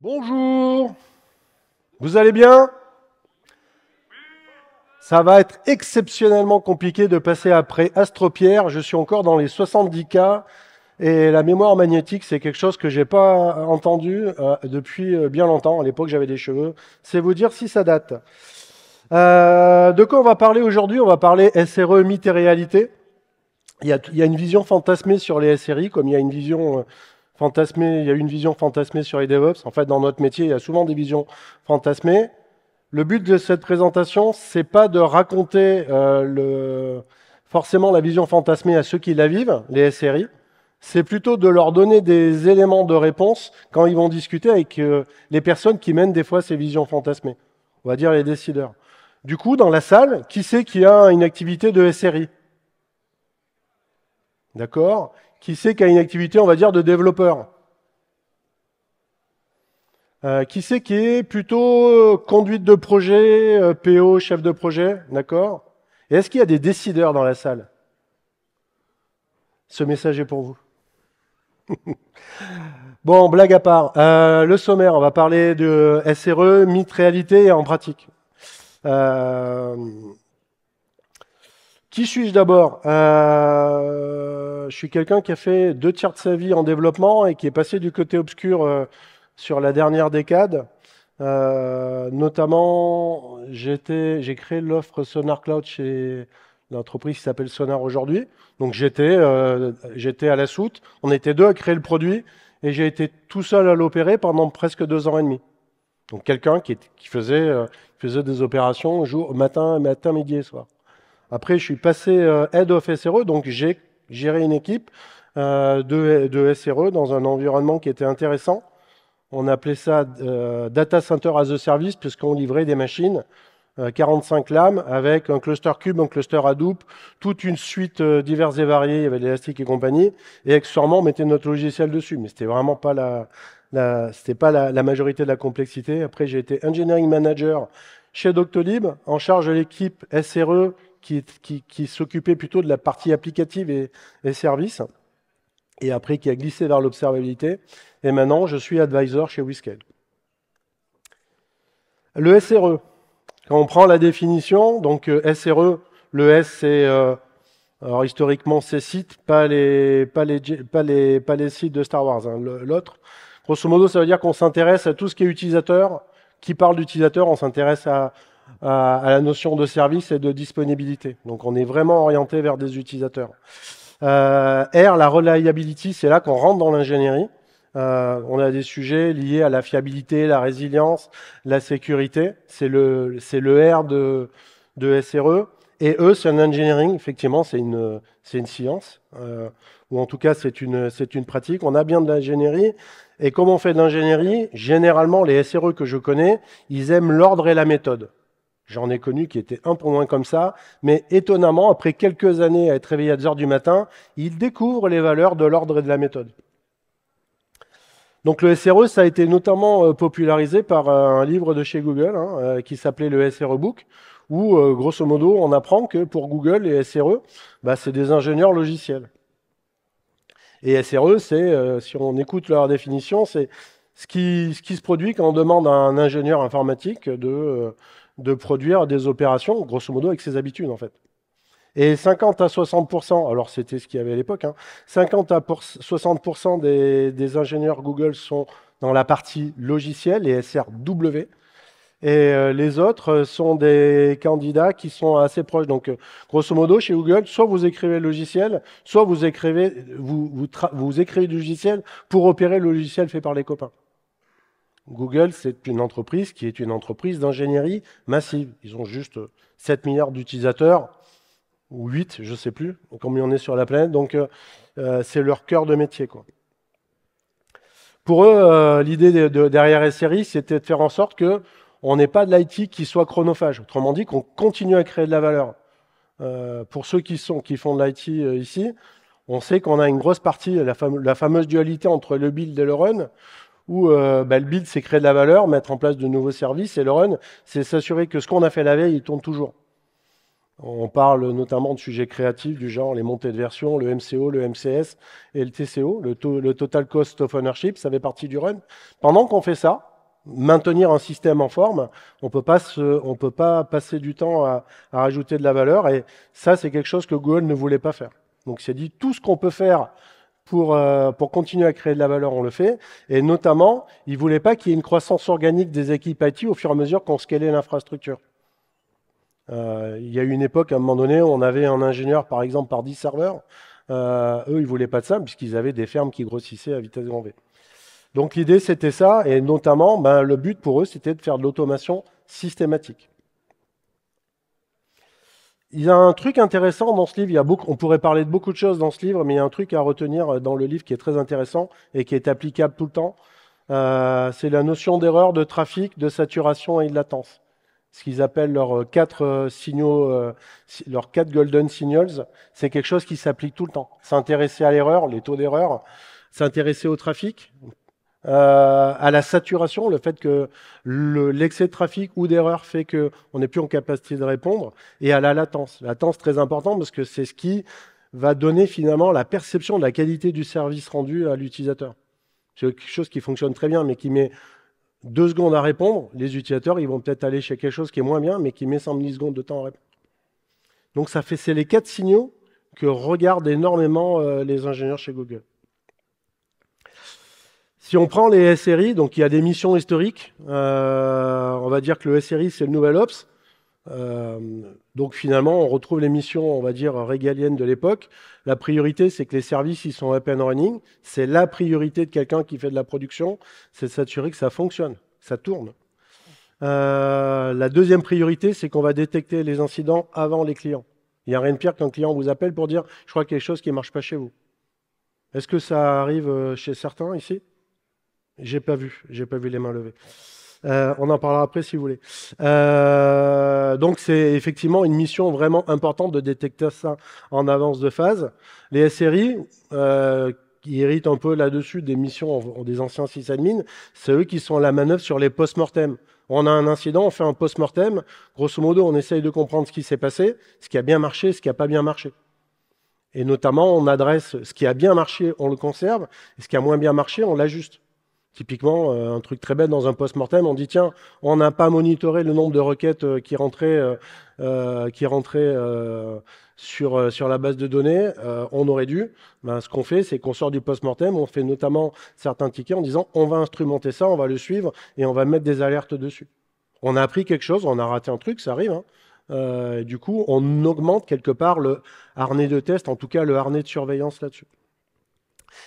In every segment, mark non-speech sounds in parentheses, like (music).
Bonjour, vous allez bien Ça va être exceptionnellement compliqué de passer après Astropierre. Je suis encore dans les 70 cas et la mémoire magnétique, c'est quelque chose que j'ai pas euh, entendu euh, depuis euh, bien longtemps. À l'époque, j'avais des cheveux. C'est vous dire si ça date. de quoi on va parler aujourd'hui On va parler SRE mythe et réalité. Il il y, a, une vision fantasmée sur les SRI, comme il y a une vision fantasmée, il y a une vision fantasmée sur les DevOps. En fait, dans notre métier, il y a souvent des visions fantasmées. Le but de cette présentation, c'est pas de raconter euh, forcément la vision fantasmée à ceux qui la vivent, les SRI. C'est plutôt de leur donner des éléments de réponse quand ils vont discuter avec euh, les personnes qui mènent des fois ces visions fantasmées. On va dire les décideurs. Du coup, dans la salle, qui c'est qui a une activité de SRI D'accord qui c'est qui a une activité, on va dire, de développeur euh, Qui c'est qui est plutôt euh, conduite de projet, euh, PO, chef de projet D'accord est-ce qu'il y a des décideurs dans la salle Ce message est pour vous. (laughs) bon, blague à part. le sommaire, on va parler de SRE, mythe, réalité et en pratique. Euh, qui suis-je d'abord euh, Je suis quelqu'un qui a fait deux tiers de sa vie en développement et qui est passé du côté obscur euh, sur la dernière décade. Euh, notamment, j'ai créé l'offre Sonar Cloud chez l'entreprise qui s'appelle Sonar aujourd'hui. Donc j'étais à la soute. On était deux à créer le produit et j'ai été tout seul à l'opérer pendant presque deux ans et demi. Donc quelqu'un qui, faisait, des opérations jour, matin, matin, midi et soir. Après, je suis passé euh, head of SRE, donc j'ai géré une équipe euh, de, SRE e dans un environnement qui était intéressant. On appelait ça euh, Data Center as a Service, puisqu'on livrait des machines 45 lames avec un cluster cube, un cluster Hadoop, toute une suite diverses et variées, il y avait l'Elastic et compagnie, et accessoirement on mettait notre logiciel dessus, mais c'était vraiment pas la, pas la, majorité de la complexité. Après j'ai été engineering manager chez Doctolib, en charge de l'équipe SRE qui, s'occupait plutôt de la partie applicative et, et service, et après qui a glissé vers l'observabilité. Et maintenant, je suis advisor chez Wiscale. Le SRE, quand on prend la définition, donc euh, SRE, le S c'est euh, historiquement ces sites, pas les pas les pas les pas les sites de Star Wars. Hein, l'autre, grosso modo, ça veut dire qu'on s'intéresse à tout ce qui est utilisateur. Qui parle d'utilisateur, on s'intéresse à euh, à, la notion de service et de disponibilité. Donc on est vraiment orienté vers des utilisateurs. Euh, R, la reliability, c'est là qu'on rentre dans l'ingénierie. Euh, on a des sujets liés à la fiabilité, la résilience, la sécurité. C'est le, R de, SRE. E. Et E, c'est un engineering, effectivement, c'est une, science, ou en tout cas, c'est une, c'est une pratique. On a bien de l'ingénierie. Et comme on fait de l'ingénierie, généralement, les SRE que je connais, ils aiment l'ordre et la méthode. J'en ai connu qui étaient un peu moins comme ça, mais étonnamment, après quelques années à être réveillé à 10 heures du matin, ils découvrent les valeurs de l'ordre et de la méthode. Donc le SRE, ça a été notamment euh, popularisé par euh, un livre de chez Google hein, euh, qui s'appelait le SRE Book, où grosso modo, on apprend que pour Google, les SRE, bah, c'est des ingénieurs logiciels. Et SRE, c'est, si on écoute leur définition, c'est ce qui, ce qui, se produit quand on demande à un ingénieur informatique de de produire des opérations, grosso modo, avec ses habitudes, en fait. Et 50 à 60%, alors c'était ce qu'il y avait à l'époque, 50 hein, à 60% des, ingénieurs Google sont dans la partie logiciel et SRW. Et euh, les autres euh, sont des candidats qui sont assez proches. Donc, euh, grosso modo, chez Google, soit vous écrivez le logiciel, soit vous écrivez, vous, vous, écrivez du logiciel pour opérer le logiciel fait par les copains. Google, c'est une entreprise qui est une entreprise d'ingénierie massive. Ils ont juste 7 milliards d'utilisateurs, ou 8, je ne sais plus combien on est sur la planète. Donc, euh, euh, c'est leur cœur de métier. Pour eux, euh, l'idée derrière SRI, c'était de faire en sorte que on n'ait pas de l'IT qui soit chronophage. Autrement dit, qu'on continue à créer de la valeur. pour ceux qui, sont, qui font de l'IT ici, on sait qu'on a une grosse partie, la fameuse dualité entre le build et le run où euh, bah, le build, c'est créer de la valeur, mettre en place de nouveaux services, et le run, c'est s'assurer que ce qu'on a fait la veille, il tourne toujours. On parle notamment de sujets créatifs du genre les montées de version, le MCO, le MCS et le TCO, le, Total Cost of Ownership, ça fait partie du run. Pendant qu'on fait ça, maintenir un système en forme, on peut pas on peut pas passer du temps à, à rajouter de la valeur et ça c'est quelque chose que Google ne voulait pas faire. Donc c'est dit tout ce qu'on peut faire euh, pour, continuer à créer de la valeur, on le fait. Et notamment, ils ne voulaient pas qu'il y ait une croissance organique des équipes IT au fur et à mesure qu'on scalait l'infrastructure. Euh, il y a eu une époque, à un moment donné, où on avait un ingénieur, par exemple, par 10 serveurs. Euh, eux, ils ne voulaient pas de ça, puisqu'ils avaient des fermes qui grossissaient à vitesse grand V. Donc l'idée, c'était ça, et notamment, ben, le but pour eux, c'était de faire de l'automation systématique. Il y a un truc intéressant dans ce livre, on pourrait parler de beaucoup de choses dans ce livre, mais il y a un truc à retenir euh, dans le livre qui est très intéressant et qui est applicable tout le temps. Euh, c'est la notion d'erreur de trafic, de saturation et de latence. Ce qu'ils appellent leurs euh, quatre signaux, leurs quatre golden signals, c'est quelque chose qui s'applique tout le temps. S'intéresser à l'erreur, les taux d'erreur, s'intéresser au trafic, euh, à la saturation, le fait que l'excès de trafic ou d'erreur fait qu'on n'est plus en capacité de répondre, et à la latence. Latence très importante parce que c'est ce qui va donner finalement la perception de la qualité du service rendu à l'utilisateur. C'est quelque chose qui fonctionne très bien, mais qui met deux secondes à répondre. Les utilisateurs, ils vont peut-être aller chez quelque chose qui est moins bien, mais qui met 100 millisecondes de temps à répondre. Donc ça fait, c'est les quatre signaux que regardent énormément euh, les ingénieurs chez Google. Si on prend les SRI, donc il y a des missions historiques. Euh, on va dire que le SRI, c'est le nouvel OPS. Euh, donc finalement, on retrouve les missions, on va dire, régaliennes de l'époque. La priorité, c'est que les services, ils sont up and running. C'est la priorité de quelqu'un qui fait de la production, c'est de s'assurer que ça fonctionne, ça tourne. Euh, la deuxième priorité, c'est qu'on va détecter les incidents avant les clients. Il n'y a rien de pire qu'un client vous appelle pour dire, je crois qu'il y a quelque chose qui ne marche pas chez vous. Est-ce que ça arrive chez certains ici j'ai pas vu, j'ai pas vu les mains levées. Euh, on en parlera après si vous voulez. Euh, donc c'est effectivement une mission vraiment importante de détecter ça en avance de phase. Les SRI, euh, qui héritent un peu là-dessus des missions des anciens sysadmins, c'est eux qui sont à la manœuvre sur les post mortems On a un incident, on fait un post-mortem. Grosso modo, on essaye de comprendre ce qui s'est passé, ce qui a bien marché, ce qui n'a pas bien marché. Et notamment, on adresse ce qui a bien marché, on le conserve, et ce qui a moins bien marché, on l'ajuste. Typiquement, euh, un truc très bête dans un post-mortem, on dit tiens, on n'a pas monitoré le nombre de requêtes euh, qui rentraient, euh, sur, la base de données, on aurait dû. Ben, ce qu'on fait, c'est qu'on sort du post-mortem, on fait notamment certains tickets en disant on va instrumenter ça, on va le suivre et on va mettre des alertes dessus. On a appris quelque chose, on a raté un truc, ça arrive. Hein. du coup, on augmente quelque part le harnais de test, en tout cas le harnais de surveillance là-dessus.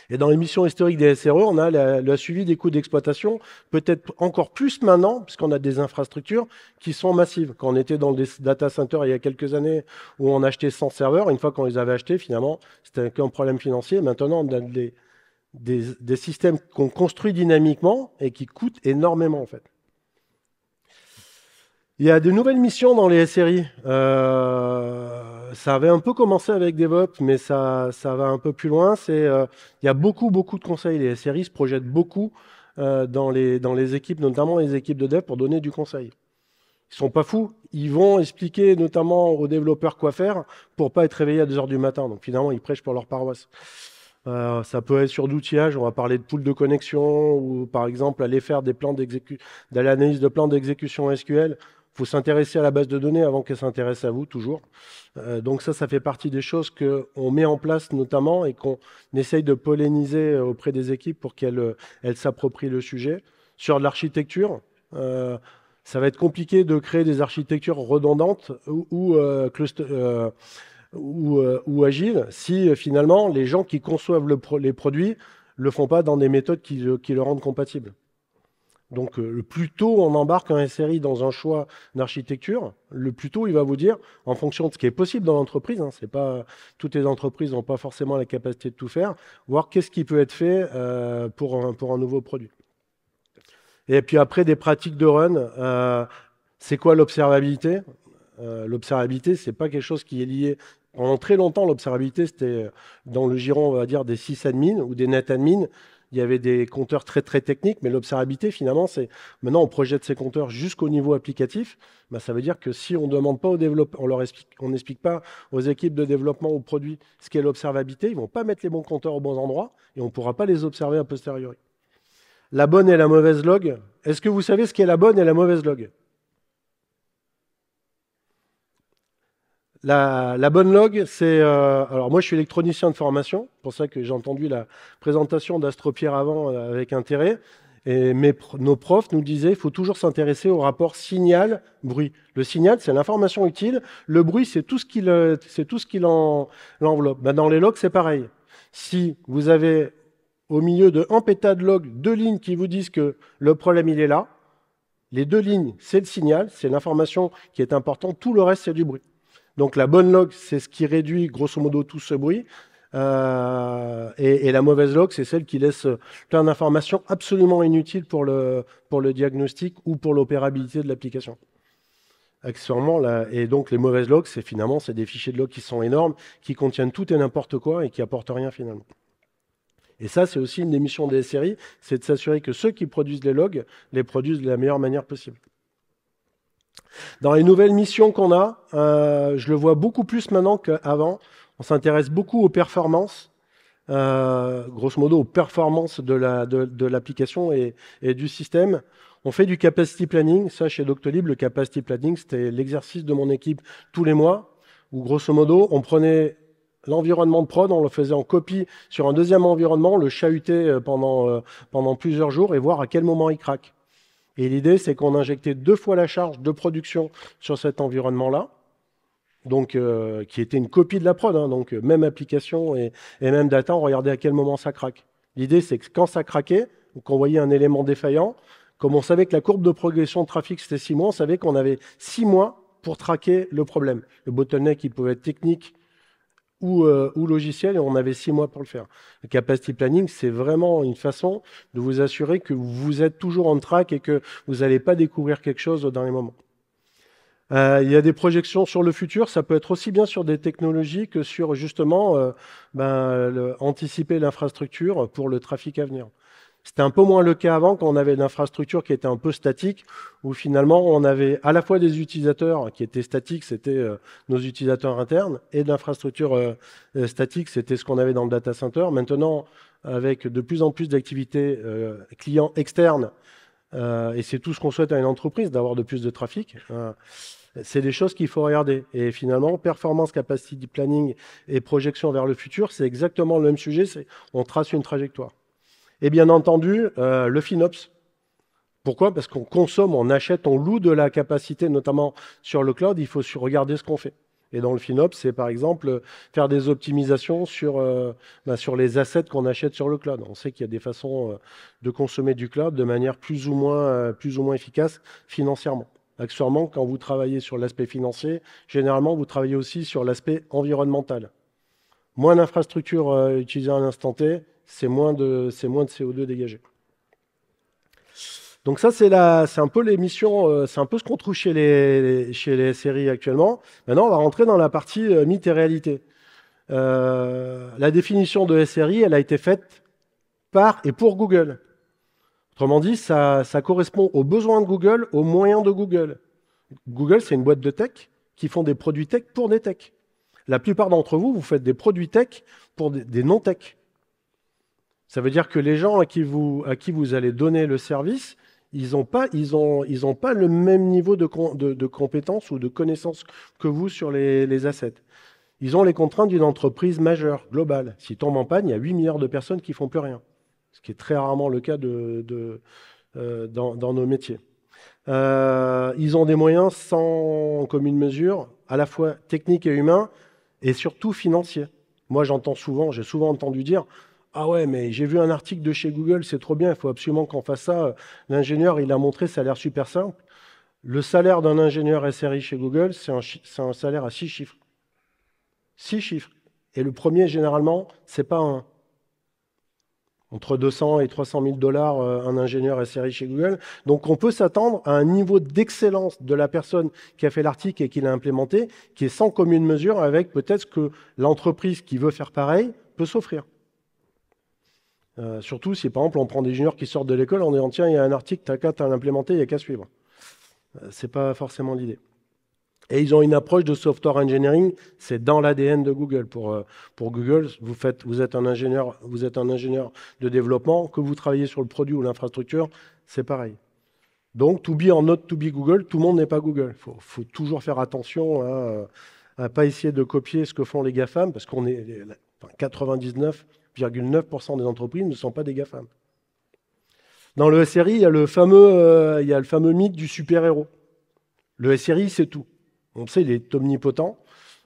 Et dans les missions historiques des SRE, on a le suivi des coûts d'exploitation, peut-être encore plus maintenant, puisqu'on a des infrastructures qui sont massives. Quand on était dans des data centers il y a quelques années où on achetait 100 serveurs, une fois qu'on les avait achetés, finalement, c'était un problème financier. Maintenant, on a des, systèmes qu'on construit dynamiquement et qui coûtent énormément, en fait. Il y a de nouvelles missions dans les SRI. Euh, ça avait un peu commencé avec DevOps, mais ça, va un peu plus loin. C'est, euh, il y a beaucoup, beaucoup de conseils. Les SRI se projettent beaucoup euh, dans, les, dans les équipes, notamment les équipes de dev, pour donner du conseil. Ils sont pas fous. Ils vont expliquer notamment aux développeurs quoi faire pour pas être réveillés à 2 h du matin. Donc finalement, ils prêchent pour leur paroisse. Euh, ça peut être sur d'outillage, on va parler de poules de connexion ou par exemple aller faire des plans l'analyse de plans d'exécution SQL faut s'intéresser à la base de données avant qu'elle s'intéresse à vous, toujours. Euh, donc ça, ça fait partie des choses qu'on met en place notamment et qu'on essaye de polliniser euh, auprès des équipes pour qu'elles euh, s'approprient le sujet. Sur de l'architecture, ça va être compliqué de créer des architectures redondantes ou, agiles si finalement les gens qui conçoivent les produits ne le font pas dans des méthodes qui le rendent compatible. Donc euh, le plus tôt on embarque un SRI dans un choix d'architecture, le plus tôt il va vous dire, en fonction de ce qui est possible dans l'entreprise, hein, c'est pas toutes les entreprises n'ont pas forcément la capacité de tout faire, voir qu'est-ce qui peut être fait euh, pour, un, nouveau produit. Et puis après des pratiques de run, euh, c'est quoi l'observabilité L'observabilité, L'observabilité, c'est pas quelque chose qui est lié pendant très longtemps, l'observabilité, c'était dans le giron, on va dire, des sysadmins ou des netadmins il y avait des compteurs très très techniques, mais l'observabilité finalement, c'est maintenant on projette ces compteurs jusqu'au niveau applicatif. Bah, ça veut dire que si on demande pas aux développeurs, on n'explique pas aux équipes de développement aux produits ce qu'est l'observabilité, ils vont pas mettre les bons compteurs aux bons endroits et on ne pourra pas les observer a posteriori. La bonne et la mauvaise log. Est-ce que vous savez ce qu'est la bonne et la mauvaise log La, bonne log, c'est. Euh, alors, moi, je suis électronicien de formation, pour ça que j'ai entendu la présentation d'Astropierre avant euh, avec intérêt. Et mes, nos profs nous disaient il faut toujours s'intéresser au rapport signal-bruit. Le signal, c'est l'information utile. Le bruit, c'est tout ce qui l'enveloppe. Euh, qu'il en, ben, dans les logs, c'est pareil. Si vous avez au milieu de un de log deux lignes qui vous disent que le problème, il est là, les deux lignes, c'est le signal, c'est l'information qui est importante, tout le reste, c'est du bruit. Donc la bonne log, c'est ce qui réduit grosso modo tout ce bruit. Euh, et, la mauvaise log, c'est celle qui laisse euh, plein d'informations absolument inutiles pour le, pour le diagnostic ou pour l'opérabilité de l'application. Accessoirement, et donc les mauvaises logs, c'est finalement c'est des fichiers de log qui sont énormes, qui contiennent tout et n'importe quoi et qui apportent rien finalement. Et ça, c'est aussi une des missions des séries, c'est de s'assurer que ceux qui produisent les logs les produisent de la meilleure manière possible. Dans les nouvelles missions qu'on a, euh, je le vois beaucoup plus maintenant qu'avant. On s'intéresse beaucoup aux performances, euh, grosso modo aux performances de, l'application et, du système. On fait du capacity planning. Ça, chez Doctolib, le capacity planning, c'était l'exercice de mon équipe tous les mois, où grosso modo, on prenait l'environnement de prod, on le faisait en copie sur un deuxième environnement, le chahutait euh, pendant plusieurs jours et voir à quel moment il craque. Et l'idée, c'est qu'on injectait deux fois la charge de production sur cet environnement-là, donc euh, qui était une copie de la prod, hein, donc euh, même application et, et, même data, on regardait à quel moment ça craque. L'idée, c'est que quand ça craquait, ou qu'on voyait un élément défaillant, comme on savait que la courbe de progression de trafic, c'était six mois, on savait qu'on avait six mois pour traquer le problème. Le bottleneck, il pouvait être technique, euh, ou, logiciel et on avait six mois pour le faire. Le capacity planning, c'est vraiment une façon de vous assurer que vous êtes toujours en track et que vous n'allez pas découvrir quelque chose dans les moment. Euh, il y a des projections sur le futur, ça peut être aussi bien sur des technologies que sur justement euh, ben, anticiper l'infrastructure pour le trafic à venir. C'était un peu moins le cas avant quand on avait une infrastructure qui était un peu statique, où finalement on avait à la fois des utilisateurs qui étaient statiques, c'était euh, nos utilisateurs internes, et de l'infrastructure euh, euh, statique, c'était ce qu'on avait dans le data center. Maintenant, avec de plus en plus d'activités clients externes, et c'est tout ce qu'on souhaite à une entreprise, d'avoir de plus de trafic hein, c'est des choses qu'il faut regarder. Et finalement, performance, capacity planning et projection vers le futur, c'est exactement le même sujet. On trace une trajectoire. Et bien entendu, euh, le FinOps. Pourquoi Parce qu'on consomme, on achète, on loue de la capacité, notamment sur le cloud, il faut regarder ce qu'on fait. Et dans le FinOps, c'est par exemple euh, faire des optimisations euh, bah, sur, les assets qu'on achète sur le cloud. On sait qu'il y a des façons de consommer du cloud de manière plus ou moins, efficace financièrement. Actuellement, quand vous travaillez sur l'aspect financier, généralement, vous travaillez aussi sur l'aspect environnemental. Moins d'infrastructures utilisées à l'instant T c'est moins, de, moins de CO2 dégagé. Donc ça, c'est un peu l'émission, euh, c'est un peu ce qu'on trouve chez les, chez les séries actuellement. Maintenant, on va rentrer dans la partie euh, mythe et réalité. Euh, la définition de SRI, elle a été faite par et pour Google. Autrement dit, ça, correspond aux besoins de Google, aux moyens de Google. Google, c'est une boîte de tech qui font des produits tech pour des tech. La plupart d'entre vous, vous faites des produits tech pour des non-tech. Ça veut dire que les gens à qui vous, allez donner le service, ils n'ont pas, le même niveau de, compétences ou de connaissances que vous sur les, assets. Ils ont les contraintes d'une entreprise majeure, globale. S'ils tombent en panne, il y a 8 milliards de personnes qui ne font plus rien, ce qui est très rarement le cas euh, dans, nos métiers. Euh, ils ont des moyens sans commune mesure, à la fois techniques et humains, et surtout financiers. Moi, j'entends souvent, j'ai souvent entendu dire, ah ouais, mais j'ai vu un article de chez Google, c'est trop bien, il faut absolument qu'on fasse ça. L'ingénieur, il a montré, ça a l'air super simple. Le salaire d'un ingénieur SRI chez Google, c'est un, salaire à six chiffres. Six chiffres. Et le premier, généralement, c'est pas un. Entre 200 et 300 000 dollars, euh, un ingénieur SRI chez Google. Donc, on peut s'attendre à un niveau d'excellence de la personne qui a fait l'article et qui l'a implémenté, qui est sans commune mesure avec peut-être que l'entreprise qui veut faire pareil peut s'offrir. Euh, surtout si par exemple on prend des juniors qui sortent de l'école on en disant tiens il y a un article, t'as qu'à l'implémenter, il n'y a qu'à suivre. Euh, ce n'est pas forcément l'idée. Et ils ont une approche de software engineering, c'est dans l'ADN de Google. Pour, euh, Google, vous, êtes un ingénieur, vous êtes un ingénieur de développement, que vous travaillez sur le produit ou l'infrastructure, c'est pareil. Donc, to be en note, to be Google, tout le monde n'est pas Google. Il faut, toujours faire attention à ne pas essayer de copier ce que font les GAFAM, parce qu'on est 99 9% des entreprises ne sont pas des GAFAM. Dans le SRI, il y a le fameux, euh, il le fameux mythe du super-héros. Le SRI, c'est tout. On le sait, il est omnipotent.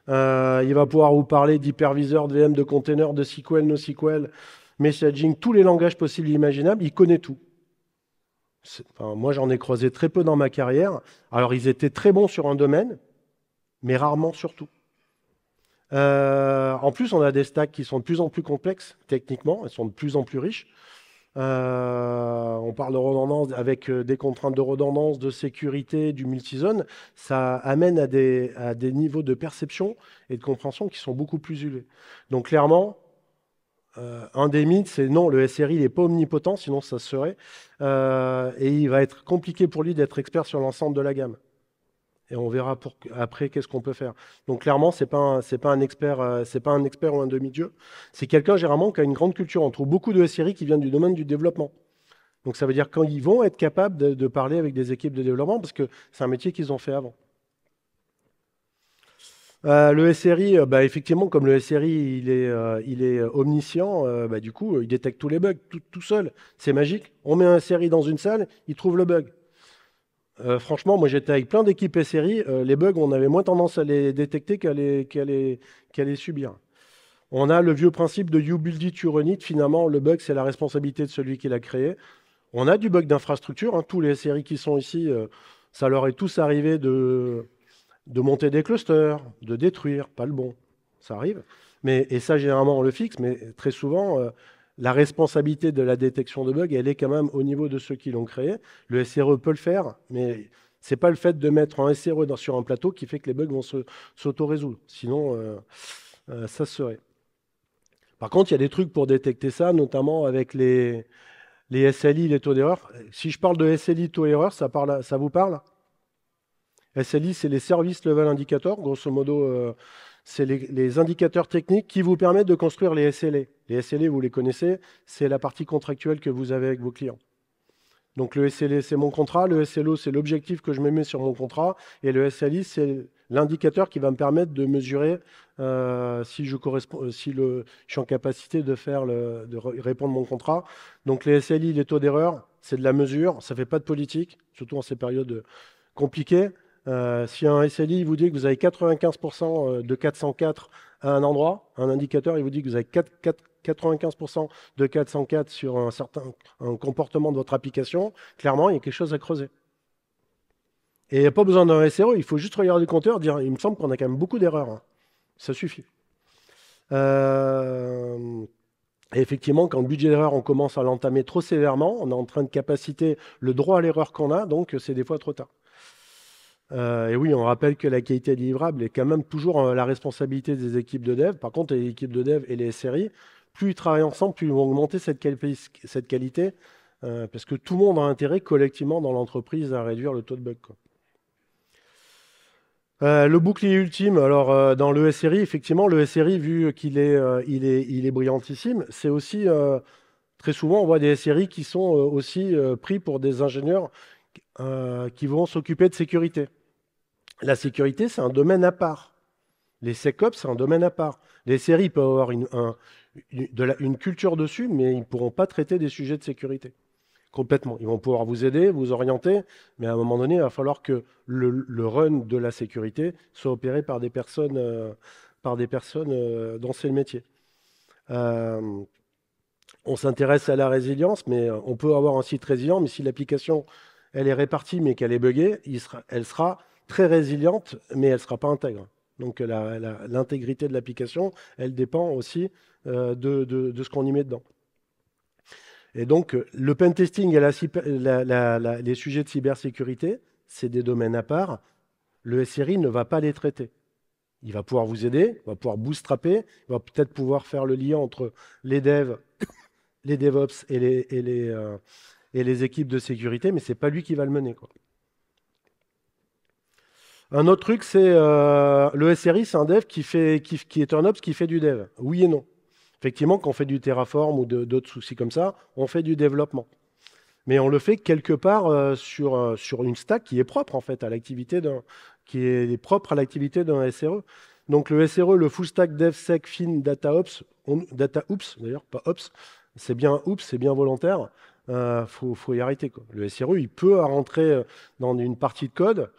Euh, il va pouvoir vous parler d'hyperviseur, de VM, de containers, de SQL, NoSQL, messaging, tous les langages possibles et imaginables. Il connaît tout. moi, j'en ai croisé très peu dans ma carrière. Alors, ils étaient très bons sur un domaine, mais rarement sur tout. Euh, en plus, on a des stacks qui sont de plus en plus complexes techniquement, elles sont de plus en plus riches. Euh, on parle de redondance avec euh, des contraintes de redondance, de sécurité, du multi-zone. Ça amène à des, niveaux de perception et de compréhension qui sont beaucoup plus élevés. Donc clairement, un des mythes, c'est non, le SRI n'est pas omnipotent, sinon ça se serait. et il va être compliqué pour lui d'être expert sur l'ensemble de la gamme et on verra pour, après qu'est-ce qu'on peut faire. Donc clairement, c'est pas pas un expert, euh, c'est pas un expert ou un demi-dieu. C'est quelqu'un généralement qui a une grande culture. On trouve beaucoup de SRI qui viennent du domaine du développement. Donc ça veut dire quand ils vont être capables de, parler avec des équipes de développement parce que c'est un métier qu'ils ont fait avant. Euh, le SRI, euh, bah, effectivement, comme le SRI, il est, omniscient, bah, du coup, il détecte tous les bugs tout seul. C'est magique. On met un SRI dans une salle, il trouve le bug. Euh, franchement, moi j'étais avec plein d'équipes et euh, les bugs, on avait moins tendance à les détecter qu'à les, subir. On a le vieux principe de you build it, you run it. Finalement, le bug, c'est la responsabilité de celui qui l'a créé. On a du bug d'infrastructure. Hein. Tous les séries qui sont ici, euh, ça leur est tous arrivé de, de monter des clusters, de détruire, pas le bon. Ça arrive. Mais, et ça, généralement, on le fixe, mais très souvent, la responsabilité de la détection de bugs, elle est quand même au niveau de ceux qui l'ont créé. Le SRE peut le faire, mais ce n'est pas le fait de mettre un SRE sur un plateau qui fait que les bugs vont s'auto-résoudre. Sinon, euh, euh, ça serait. Par contre, il y a des trucs pour détecter ça, notamment avec les, SLI, les taux d'erreur. Si je parle de SLI, taux d'erreur, ça, ça vous parle SLI, c'est les services level Indicator, Grosso modo, euh, c'est les, les, indicateurs techniques qui vous permettent de construire les SLA. E. Les SLA, e, vous les connaissez, c'est la partie contractuelle que vous avez avec vos clients. Donc le SLA, e, c'est mon contrat, le SLO, c'est l'objectif que je me mets sur mon contrat, et le SLI, c'est l'indicateur qui va me permettre de mesurer euh, si, euh, je, suis en capacité de, faire à répondre mon contrat. Donc les SLI, les taux d'erreur, c'est de la mesure, ça ne fait pas de politique, surtout en ces périodes compliquées. Euh, si un SLI vous dit que vous avez 95% euh, de 404 à un endroit, un indicateur, il vous dit que vous avez 95% de 404 sur un certain comportement de votre application, clairement, il y a quelque chose à creuser. Et il n'y a pas besoin d'un SRE, il faut juste regarder le compteur, dire il me semble qu'on a quand même beaucoup d'erreurs. Hein. Ça suffit. Et euh, effectivement, quand le budget d'erreur, on commence à l'entamer trop sévèrement, on est en train de capaciter le droit à l'erreur qu'on a, donc c'est des fois trop tard. Euh, et oui, on rappelle que la qualité délivrable est quand même toujours euh, la responsabilité des équipes de dev. Par contre, les équipes de dev et les SRI, plus ils travaillent ensemble, plus ils vont augmenter cette, qualité, euh, parce que tout le monde a intérêt collectivement dans l'entreprise à réduire le taux de bug. le bouclier ultime, alors dans le SRI, effectivement, le SRI, vu qu'il est, il est, il est brillantissime, c'est aussi très souvent on voit des SRI qui sont aussi pris pour des ingénieurs euh, qui vont s'occuper de sécurité. La sécurité, c'est un domaine à part. Les SecOps, c'est un domaine à part. Les séries peuvent avoir une, culture dessus, mais ils ne pourront pas traiter des sujets de sécurité complètement. Ils vont pouvoir vous aider, vous orienter, mais à un moment donné, il va falloir que le, run de la sécurité soit opéré par des personnes, dont euh, par des personnes euh, dans on s'intéresse à la résilience, mais on peut avoir un site résilient, mais si l'application elle est répartie mais qu'elle est buggée, elle sera très résiliente mais elle ne sera pas intègre. Donc l'intégrité de l'application, elle dépend aussi euh, de, ce qu'on y met dedans. Et donc le pen testing et les sujets de cybersécurité, c'est des domaines à part. Le SRI ne va pas les traiter. Il va pouvoir vous aider, il va pouvoir bootstrapper, il va peut-être pouvoir faire le lien entre les devs, (coughs) les DevOps et les, euh, et les équipes de sécurité, mais ce n'est pas lui qui va le mener. Quoi. Un autre truc, c'est euh, le SRI, c'est un dev qui, fait, qui, est un Ops qui fait du dev. Oui et non. Effectivement, quand on fait du Terraform ou d'autres soucis comme ça, on fait du développement. Mais on le fait quelque part euh, sur, euh, sur une stack qui est propre en fait à l'activité d'un qui est propre à l'activité d'un SRE. Donc le SRE, le full stack dev sec fin data ops, data oops d'ailleurs, pas ops, c'est bien oops, c'est bien volontaire euh, faut, y arrêter. Le SRE, il peut rentrer euh, dans une partie de code.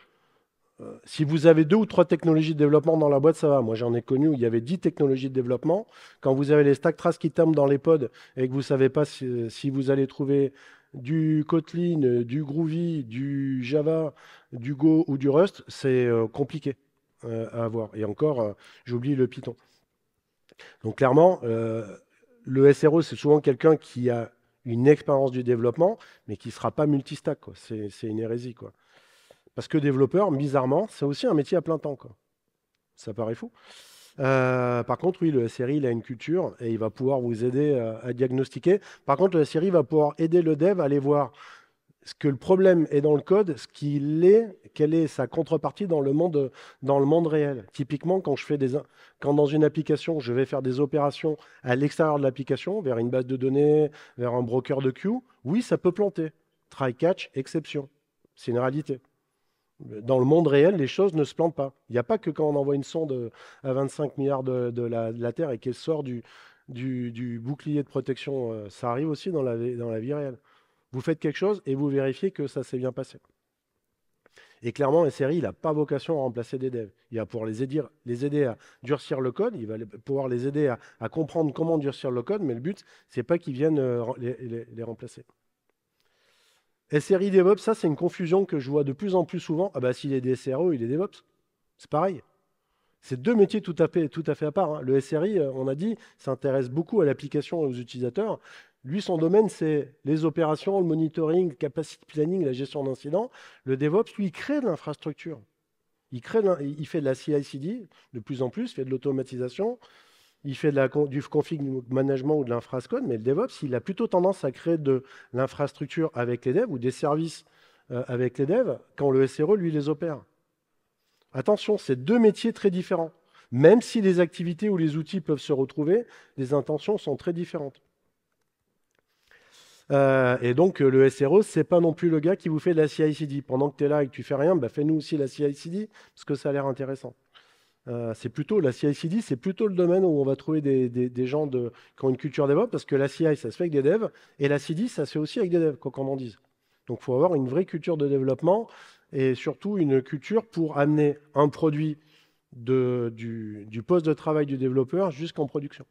Euh, si vous avez deux ou trois technologies de développement dans la boîte, ça va. Moi, j'en ai connu où il y avait dix technologies de développement. Quand vous avez les stack traces qui tombent dans les pods et que vous ne savez pas euh, si, vous allez trouver du Kotlin, du Groovy, du Java, du Go ou du Rust, c'est compliqué à avoir. Et encore, j'oublie le Python. Donc clairement, le SRE, c'est souvent quelqu'un qui a une expérience du développement, mais qui ne sera pas multistack. C'est une hérésie. Quoi. Parce que développeur, bizarrement, c'est aussi un métier à plein temps. Quoi. Ça paraît fou. Euh, par contre, oui, le SRI, il a une culture et il va pouvoir vous aider euh, à diagnostiquer. Par contre, le SRI va pouvoir aider le dev à aller voir ce que le problème est dans le code, ce qu'il est, quelle est sa contrepartie dans le monde, dans le monde réel. Typiquement, quand, je fais des, quand dans une application, je vais faire des opérations à l'extérieur de l'application, vers une base de données, vers un broker de queue, oui, ça peut planter. Try, catch, exception. C'est une réalité. Dans le monde réel, les choses ne se plantent pas. Il n'y a pas que quand on envoie une sonde à 25 milliards de, la, Terre et qu'elle sort du, bouclier de protection. Euh, ça arrive aussi dans la vie réelle. Vous faites quelque chose et vous vérifiez que ça s'est bien passé. Et clairement, SRI, il n'a pas vocation à remplacer des devs. Il va pouvoir les aider, les aider à durcir le code, il va pouvoir les aider à, comprendre comment durcir le code, mais le but, ce n'est pas qu'ils viennent euh, les, remplacer. SRI DevOps, ça, c'est une confusion que je vois de plus en plus souvent. Ah bah s'il est SRO, il est DevOps. C'est pareil. C'est deux métiers tout à fait, à part. Hein. Le SRI, euh, on a dit, s'intéresse beaucoup à l'application aux utilisateurs. Lui, son domaine, c'est les opérations, le monitoring, le capacity planning, la gestion d'incidents. Le DevOps, lui, il crée de l'infrastructure. Il, fait de la CI/CD de plus en plus, il fait de l'automatisation, il fait du config management ou de l'infrastructure, mais le DevOps, il a plutôt tendance à créer de l'infrastructure avec les devs ou des services euh, avec les devs quand le SRE, lui, les opère. Attention, c'est deux métiers très différents. Même si les activités ou les outils peuvent se retrouver, les intentions sont très différentes. Euh, et donc, le SRE, c'est pas non plus le gars qui vous fait de la CI/CD. Pendant que tu es là et que tu fais rien, bah, fais-nous aussi la CI/CD, parce que ça a l'air intéressant. Euh, c'est plutôt la CI/CD, c'est plutôt le domaine où on va trouver des, gens de, qui ont une culture DevOps, parce que la CI, ça se fait avec des devs, et la CD, ça se fait aussi avec des devs, quoi qu'on en dise. Donc, il faut avoir une vraie culture de développement et surtout une culture pour amener un produit du, poste de travail du développeur jusqu'en production.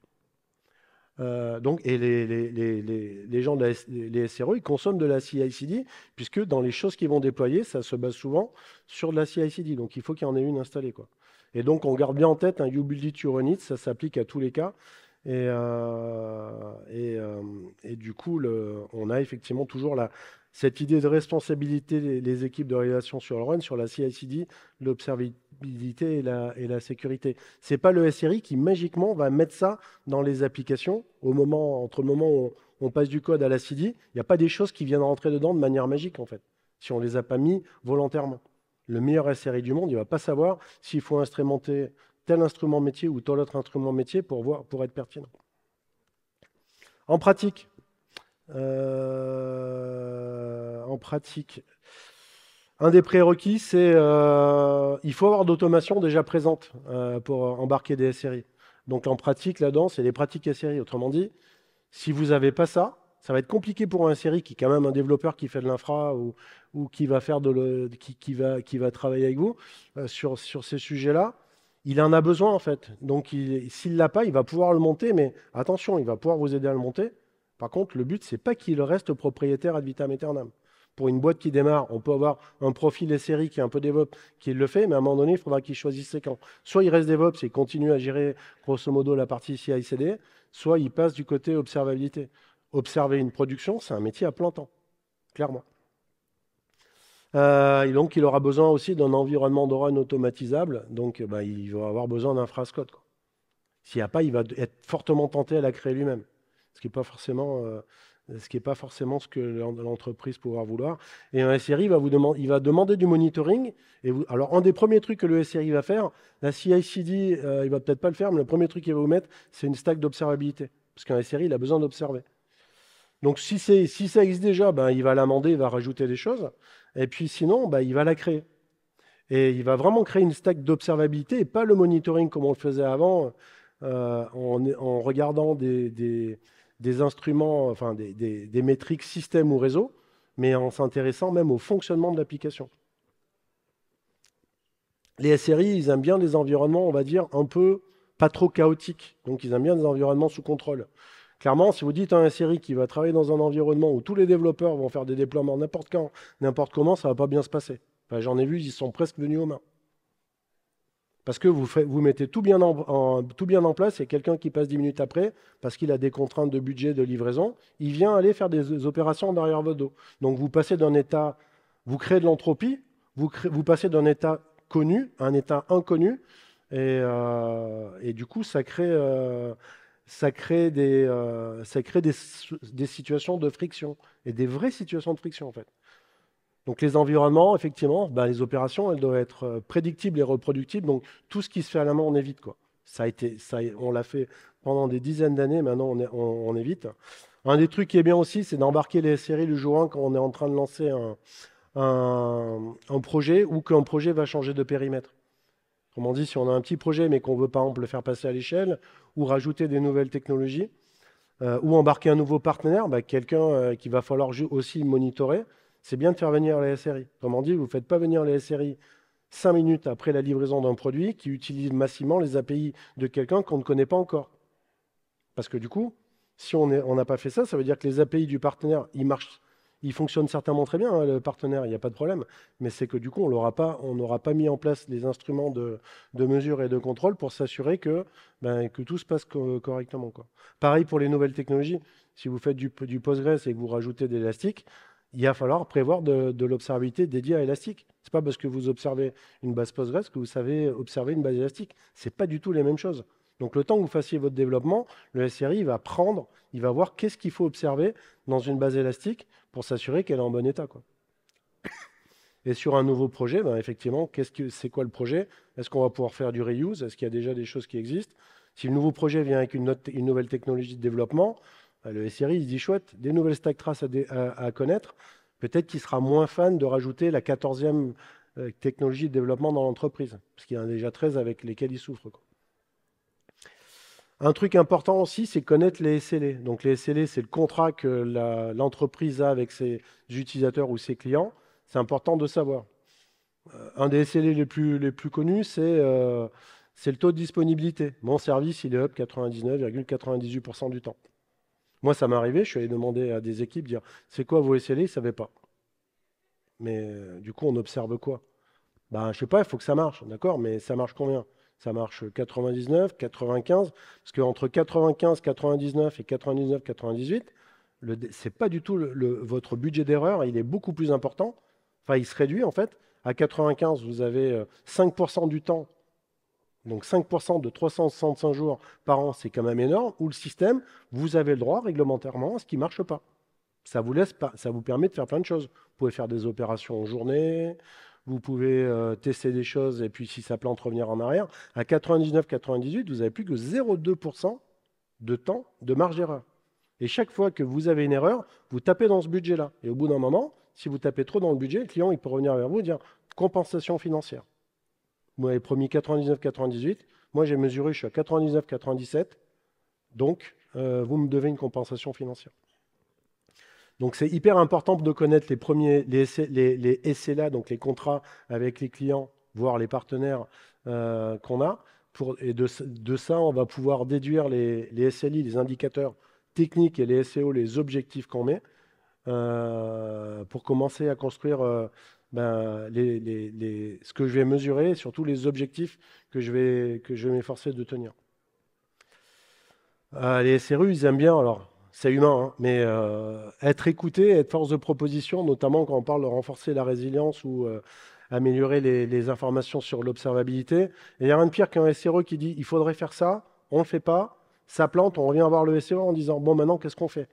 Euh, donc, et les, gens de les SRE, ils consomment de la CI/CD puisque dans les choses qu'ils vont déployer, ça se base souvent sur de la CI/CD. Donc, il faut qu'il y en ait une installée, quoi. Et donc, on garde bien en tête un You Build It, You Run It, ça s'applique à tous les cas. Et, euh, euh, et, du coup, on a effectivement toujours la, cette idée de responsabilité des équipes de réalisation sur le run, sur la CICD, l'observabilité et la, sécurité. Ce n'est pas le SRI qui magiquement va mettre ça dans les applications au moment, entre le moment où on, passe du code à la CD. Il n'y a pas des choses qui viennent rentrer dedans de manière magique, en fait, si on ne les a pas mis volontairement. Le meilleur SRI du monde, il ne va pas savoir s'il faut instrumenter tel instrument métier ou tel autre instrument métier pour, pour être pertinent. En pratique, euh, en pratique. Un des prérequis, c'est euh, il faut avoir d'automation déjà présente euh, pour embarquer des SRI, Donc en pratique, là-dedans, c'est des pratiques SRI, Autrement dit, si vous n'avez pas ça, ça va être compliqué pour un série qui est quand même un développeur qui fait de l'infra ou, ou, qui va faire de le, qui, va, qui va travailler avec vous euh, sur, sur ces sujets-là il en a besoin en fait. Donc s'il ne l'a pas, il va pouvoir le monter, mais attention, il va pouvoir vous aider à le monter. Par contre, le but, c'est pas qu'il reste propriétaire ad vitam aeternam. Pour une boîte qui démarre, on peut avoir un profil et série qui est un peu DevOps, qui le fait, mais à un moment donné, il faudra qu'il choisisse ses camps. Soit il reste DevOps et continue à gérer grosso modo la partie ci soit il passe du côté observabilité. Observer une production, c'est un métier à plein temps, clairement. Euh, et donc, il aura besoin aussi d'un environnement de run automatisable. Donc, bah, il va avoir besoin d'un phrase S'il n'y a pas, il va être fortement tenté à la créer lui-même ce qui n'est pas forcément euh, ce qui pas forcément ce que l'entreprise pourra vouloir. Et un SRI va vous demander, il va demander du monitoring. Et alors, un des premiers trucs que le SRI va faire, la CICD, cd euh, il va peut-être pas le faire, mais le premier truc qu'il va vous mettre, c'est une stack d'observabilité, parce qu'un SRI, il a besoin d'observer. Donc, si, si ça existe déjà, ben, il va l'amender, il va rajouter des choses, et puis sinon, ben, il va la créer. Et il va vraiment créer une stack d'observabilité et pas le monitoring comme on le faisait avant, euh, en, regardant des des instruments, enfin des, métriques système ou réseau, mais en s'intéressant même au fonctionnement de l'application. Les SRI, ils aiment bien les environnements, on va dire, un peu pas trop chaotiques. Donc, ils aiment bien des environnements sous contrôle. Clairement, si vous dites à un SRI qui va travailler dans un environnement où tous les développeurs vont faire des déploiements n'importe quand, n'importe comment, ça ne va pas bien se passer. J'en ai vu, ils sont presque venus aux mains. Parce que vous, vous mettez tout bien en, place et quelqu'un qui passe 10 minutes après, parce qu'il a des contraintes de budget, de livraison, il vient aller faire des opérations derrière votre dos. Donc vous passez d'un état, vous créez de l'entropie, vous, passez d'un état connu à un état inconnu, et, euh, du coup ça crée, euh, euh, des situations de friction, et des vraies situations de friction en fait. Donc les environnements, effectivement, bah, les opérations, elles doivent être euh, prédictibles et reproductibles. Donc tout ce qui se fait à la main, on évite. Quoi. Ça a été, ça on l'a fait pendant des dizaines d'années, maintenant on, évite. Un des trucs qui est bien aussi, c'est d'embarquer les séries le jour 1 quand on est en train de lancer un, projet ou qu'un projet va changer de périmètre. Comme on dit, si on a un petit projet mais qu'on veut par exemple le faire passer à l'échelle ou rajouter des nouvelles technologies euh, ou embarquer un nouveau partenaire, bah, quelqu'un qui euh, qu'il va falloir aussi monitorer c'est bien de faire venir les SRI. on dit, vous ne faites pas venir les SRI cinq minutes après la livraison d'un produit qui utilise massivement les API de quelqu'un qu'on ne connaît pas encore. Parce que du coup, si on n'a pas fait ça, ça veut dire que les API du partenaire, ils marchent, ils fonctionnent certainement très bien, hein, le partenaire, il n'y a pas de problème. Mais c'est que du coup, on n'aura pas, mis en place les instruments de, mesure et de contrôle pour s'assurer que, ben, tout se passe correctement. Pareil pour les nouvelles technologies. Si vous faites du, du Postgres et que vous rajoutez des il va falloir prévoir de, l'observabilité dédiée à Elastic. C'est pas parce que vous observez une base Postgres que vous savez observer une base Elastic. C'est pas du tout les mêmes choses. Donc le temps que vous fassiez votre développement, le SRI va prendre, il va voir qu'est-ce qu'il faut observer dans une base élastique pour s'assurer qu'elle est en bon état. Et sur un nouveau projet, ben, effectivement, qu'est-ce que c'est quoi le projet Est-ce qu'on va pouvoir faire du reuse Est-ce qu'il y a déjà des choses qui existent Si le nouveau projet vient avec une nouvelle technologie de développement, euh, le SRI se dit chouette, des nouvelles stack traces à, connaître. Peut-être qu'il sera moins fan de rajouter la 14e euh, technologie de développement dans l'entreprise, parce qu'il y en a déjà 13 avec lesquelles il souffre. Un truc important aussi, c'est connaître les SLA. E. Donc les SLA, e, c'est le contrat que l'entreprise a avec ses utilisateurs ou ses clients. C'est important de savoir. Euh, un des SLA e les plus, les plus connus, c'est le taux de disponibilité. Mon service, il est up 99,98% du temps. Moi, ça m'est arrivé, je suis allé demander à des équipes, dire c'est quoi vos SLA Ils ne savaient pas. Mais euh, du coup, on observe quoi Ben, je sais pas, il faut que ça marche, d'accord, mais ça marche combien ça marche 99, 95, parce qu'entre 95, 99 et 99, 98, ce n'est pas du tout votre budget d'erreur, il est beaucoup plus important. Enfin, il se réduit en fait. À 95, vous avez 5% euh, du temps donc 5% de 365 jours par an, c'est quand même énorme, ou le système, vous avez le droit réglementairement à ce qui ne marche pas. Ça vous, laisse pas, ça vous permet de faire plein de choses. Vous pouvez faire des opérations en journée, vous pouvez euh, tester des choses et puis si ça plante, revenir en arrière. À 99-98, vous n'avez plus que 0,2% de temps de marge d'erreur. Et chaque fois que vous avez une erreur, vous tapez dans ce budget-là. Et au bout d'un moment, si vous tapez trop dans le budget, le client il peut revenir vers vous et dire compensation financière. Vous m'avez promis 99,98. Moi, j'ai mesuré, je suis à 99,97. Donc, euh, vous me devez une compensation financière. Donc, c'est hyper important de connaître les premiers, les, SLA, donc les contrats avec les clients, voire les partenaires euh, qu'on a. et de, ça, on va pouvoir déduire les, SLI, les indicateurs techniques et les SEO, les objectifs qu'on met, euh, pour commencer à construire ben, ce que je vais mesurer surtout les objectifs que je vais, que je vais m'efforcer de tenir. Euh, les SRU, ils aiment bien, alors c'est humain, hein, mais euh, être écouté, être force de proposition, notamment quand on parle de renforcer la résilience ou euh, améliorer les, informations sur l'observabilité. il n'y a rien de pire qu'un SRE qui dit il faudrait faire ça, on ne le fait pas, ça plante, on revient voir le SRE en disant bon, maintenant, qu'est-ce qu'on fait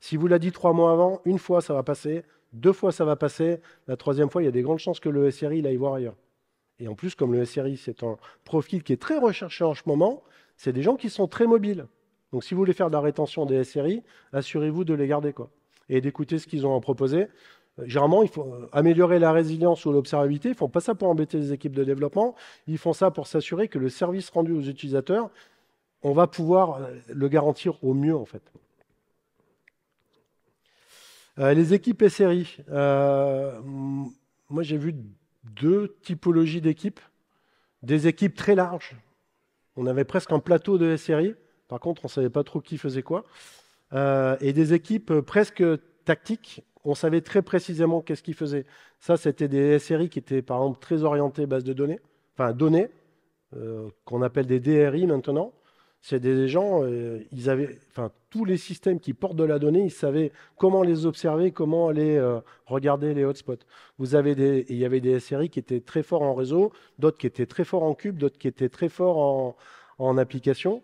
Si vous l'a dit trois mois avant, une fois, ça va passer, deux fois, ça va passer. La troisième fois, il y a des grandes chances que le SRI aille voir ailleurs. Et en plus, comme le SRI, c'est un profil qui est très recherché en ce moment, c'est des gens qui sont très mobiles. Donc, si vous voulez faire de la rétention des SRI, assurez-vous de les garder quoi, et d'écouter ce qu'ils ont à proposer. Euh, généralement, il faut euh, améliorer la résilience ou l'observabilité. Ils ne font pas ça pour embêter les équipes de développement. Ils font ça pour s'assurer que le service rendu aux utilisateurs, on va pouvoir euh, le garantir au mieux, en fait. Euh, les équipes SRI, euh, moi, j'ai vu deux typologies d'équipes. Des équipes très larges. On avait presque un plateau de SRI, Par contre, on ne savait pas trop qui faisait quoi. Euh, et des équipes presque tactiques. On savait très précisément qu'est-ce qu'ils faisaient. Ça, c'était des SRI qui étaient par exemple très orientées base de données, enfin données, qu'on appelle des DRI maintenant c'est des gens, euh, ils avaient, enfin, tous les systèmes qui portent de la donnée, ils savaient comment les observer, comment aller euh, regarder les hotspots. Vous avez des, il y avait des SRI qui étaient très forts en réseau, d'autres qui étaient très forts en cube, d'autres qui étaient très forts en, en application.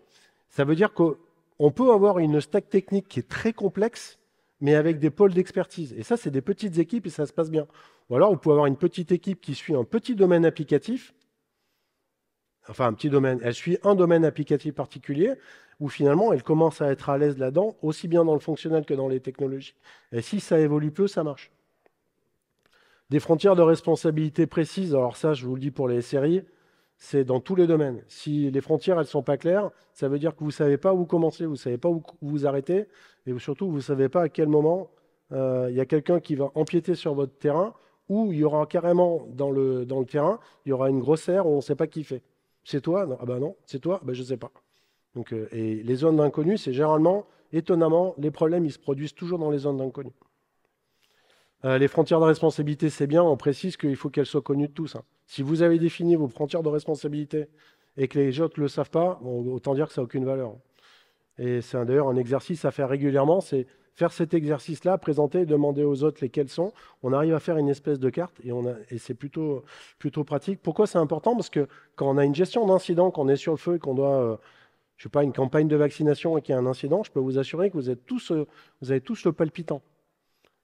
Ça veut dire qu'on peut avoir une stack technique qui est très complexe, mais avec des pôles d'expertise. Et ça, c'est des petites équipes et ça se passe bien. Ou alors, vous pouvez avoir une petite équipe qui suit un petit domaine applicatif enfin un petit domaine, elle suit un domaine applicatif particulier où finalement elle commence à être à l'aise là-dedans, aussi bien dans le fonctionnel que dans les technologies. Et si ça évolue peu, ça marche. Des frontières de responsabilité précises, alors ça je vous le dis pour les séries, c'est dans tous les domaines. Si les frontières elles ne sont pas claires, ça veut dire que vous ne savez pas où commencer, vous ne savez pas où vous arrêtez, et surtout vous ne savez pas à quel moment euh, il y a quelqu'un qui va empiéter sur votre terrain, ou il y aura carrément dans le, dans le terrain, il y aura une grosse où on ne sait pas qui fait. C'est toi Non. Ah ben non. C'est toi bah, je ne sais pas. Donc, euh, et les zones d'inconnu, c'est généralement, étonnamment, les problèmes, ils se produisent toujours dans les zones d'inconnu. Euh, les frontières de responsabilité, c'est bien, on précise qu'il faut qu'elles soient connues de tous. Hein. Si vous avez défini vos frontières de responsabilité et que les autres ne le savent pas, autant dire que ça n'a aucune valeur. Et c'est d'ailleurs un exercice à faire régulièrement, c'est faire cet exercice-là, présenter, demander aux autres lesquels sont, on arrive à faire une espèce de carte et, et c'est plutôt, plutôt pratique. Pourquoi c'est important Parce que quand on a une gestion d'incident, qu'on est sur le feu et qu'on doit, je euh, je sais pas, une campagne de vaccination et qu'il y a un incident, je peux vous assurer que vous, êtes tous, euh, vous avez tous le palpitant.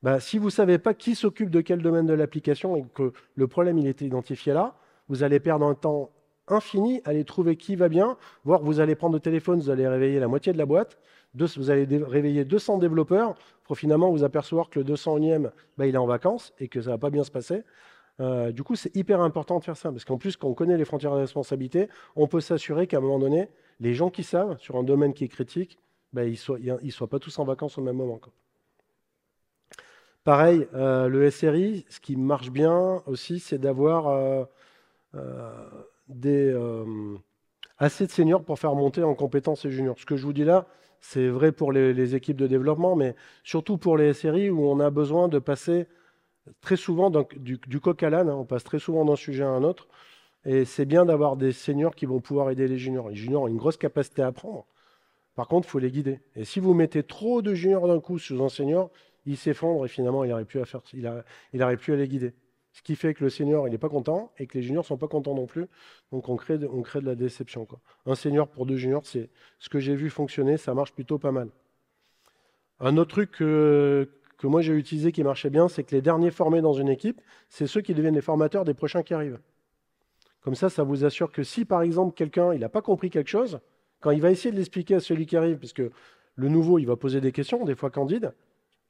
Bah, si vous ne savez pas qui s'occupe de quel domaine de l'application et que le problème il est identifié là, vous allez perdre un temps infini, allez trouver qui va bien, voire vous allez prendre le téléphone, vous allez réveiller la moitié de la boîte, vous allez réveiller 200 développeurs pour finalement vous apercevoir que le 201e, bah, il est en vacances et que ça ne va pas bien se passer. Euh, du coup, c'est hyper important de faire ça, parce qu'en plus, quand on connaît les frontières de responsabilité, on peut s'assurer qu'à un moment donné, les gens qui savent sur un domaine qui est critique, bah, ils ne soient, pas tous en vacances au même moment. Pareil, euh, le SRI, ce qui marche bien aussi, c'est d'avoir euh, euh, assez de seniors pour faire monter en compétences les juniors. Ce que je vous dis là, c'est vrai pour les, équipes de développement, mais surtout pour les séries où on a besoin de passer très souvent du, coq à l'âne, hein, on passe très souvent d'un sujet à un autre. Et c'est bien d'avoir des seniors qui vont pouvoir aider les juniors. Les juniors ont une grosse capacité à apprendre. Par contre, il faut les guider. Et si vous mettez trop de juniors d'un coup sous un senior, il s'effondre et finalement, il n'arrive plus à les guider. Ce qui fait que le senior, il n'est pas content et que les juniors ne sont pas contents non plus. Donc, on crée de, de la déception. Un senior pour deux juniors, c'est ce que j'ai vu fonctionner, ça marche plutôt pas mal. Un autre truc que, que moi j'ai utilisé qui marchait bien, c'est que les derniers formés dans une équipe, c'est ceux qui deviennent les formateurs des prochains qui arrivent. Comme ça, ça vous assure que si par exemple quelqu'un n'a pas compris quelque chose, quand il va essayer de l'expliquer à celui qui arrive, puisque le nouveau, il va poser des questions, des fois candides,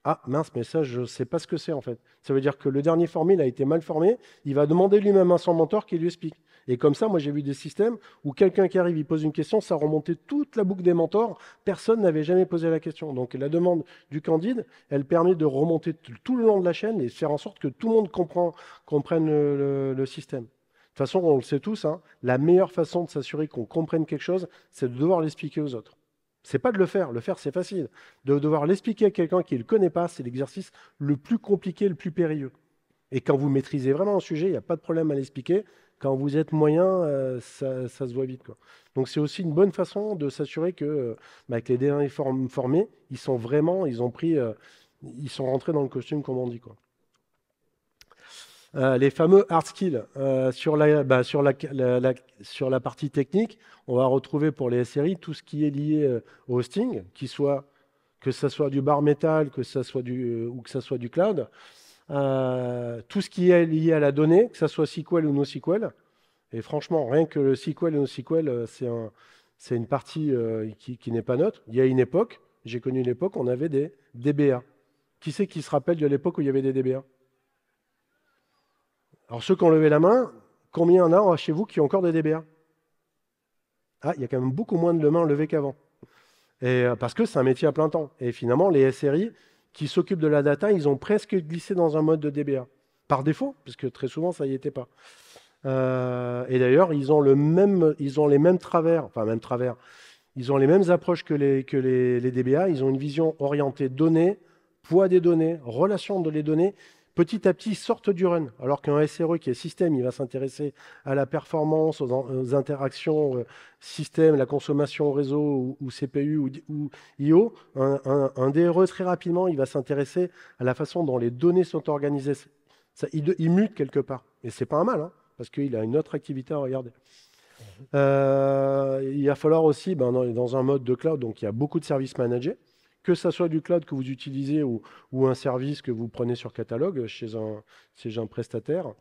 ah mince, mais ça, je ne sais pas ce que c'est en fait. Ça veut dire que le dernier formé, il a été mal formé, il va demander lui-même à son mentor qui lui explique. Et comme ça, moi j'ai vu des systèmes où quelqu'un qui arrive, il pose une question, ça remontait toute la boucle des mentors, personne n'avait jamais posé la question. Donc la demande du candidat elle permet de remonter tout le long de la chaîne et faire en sorte que tout le monde comprenne le, système. De toute façon, on le sait tous, hein, la meilleure façon de s'assurer qu'on comprenne quelque chose, c'est de devoir l'expliquer aux autres. C'est pas de le faire. Le faire, c'est facile. De devoir l'expliquer à quelqu'un qui ne le connaît pas, c'est l'exercice le plus compliqué, le plus périlleux. Et quand vous maîtrisez vraiment un sujet, il n'y a pas de problème à l'expliquer. Quand vous êtes moyen, euh, ça, se voit vite. Donc c'est aussi une bonne façon de s'assurer que, euh, bah, les derniers formés, ils sont vraiment, ils ont pris, euh, ils sont rentrés dans le costume, comme on dit. Quoi. Euh, les fameux hard skills euh, bah, sur, la, partie technique, on va retrouver pour les séries tout ce qui est lié euh, au hosting, que ce soit du bar metal que ça soit du, ou que ce soit du cloud, tout ce qui est lié à la donnée, que ce soit SQL ou NoSQL. Et franchement, rien que le SQL et NoSQL, c'est une partie qui, n'est pas neutre. Il y a une époque, j'ai connu une l'époque, on avait des DBA. Qui sait qui se rappelle de l'époque où il y avait des DBA alors ceux qui ont levé la main, combien en a chez vous qui ont encore des DBA Ah, il y a quand même beaucoup moins de mains levées qu'avant. Euh, parce que c'est un métier à plein temps. Et finalement, les SRI qui s'occupent de la data, ils ont presque glissé dans un mode de DBA. Par défaut, puisque très souvent, ça n'y était pas. Euh, et d'ailleurs, ils, ont ils ont les mêmes travers, enfin même travers, ils ont les mêmes approches que les, que les DBA, ils ont une vision orientée données, poids des données, relation de les données, petit à petit sortent du run. Alors qu'un SRE qui est système, il va s'intéresser à la performance, aux, interactions euh, système, la consommation réseau ou, CPU ou, IO. Un, DRE, très rapidement, il va s'intéresser à la façon dont les données sont organisées. Ça, il, mute quelque part. Et c'est pas un mal, hein, parce qu'il a une autre activité à regarder. Euh, il va falloir aussi, ben, dans, dans, un mode de cloud, donc il y a beaucoup de services managés que ça soit du cloud que vous utilisez ou, un service que vous prenez sur catalogue chez un, prestataire.